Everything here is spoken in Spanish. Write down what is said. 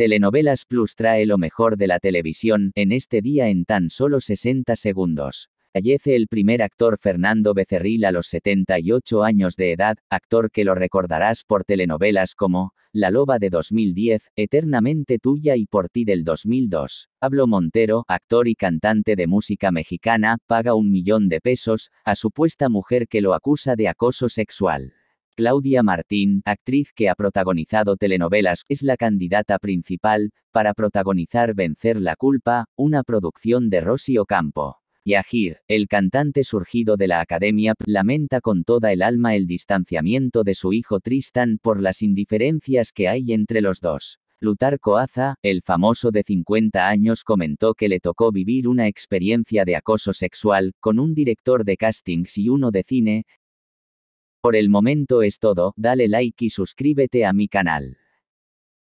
Telenovelas Plus trae lo mejor de la televisión en este día en tan solo 60 segundos. Fallece el primer actor Fernando Becerril a los 78 años de edad, actor que lo recordarás por telenovelas como La Loba de 2010, Eternamente Tuya y Por Ti del 2002. Pablo Montero, actor y cantante de música mexicana, paga un millón de pesos a supuesta mujer que lo acusa de acoso sexual. Claudia Martín, actriz que ha protagonizado telenovelas, es la candidata principal para protagonizar Vencer la culpa, una producción de Rossi Ocampo. Yahir, el cantante surgido de la academia, lamenta con toda el alma el distanciamiento de su hijo Tristan por las indiferencias que hay entre los dos. Lutar Coaza, el famoso de 50 años, comentó que le tocó vivir una experiencia de acoso sexual con un director de castings y uno de cine, por el momento es todo, dale like y suscríbete a mi canal.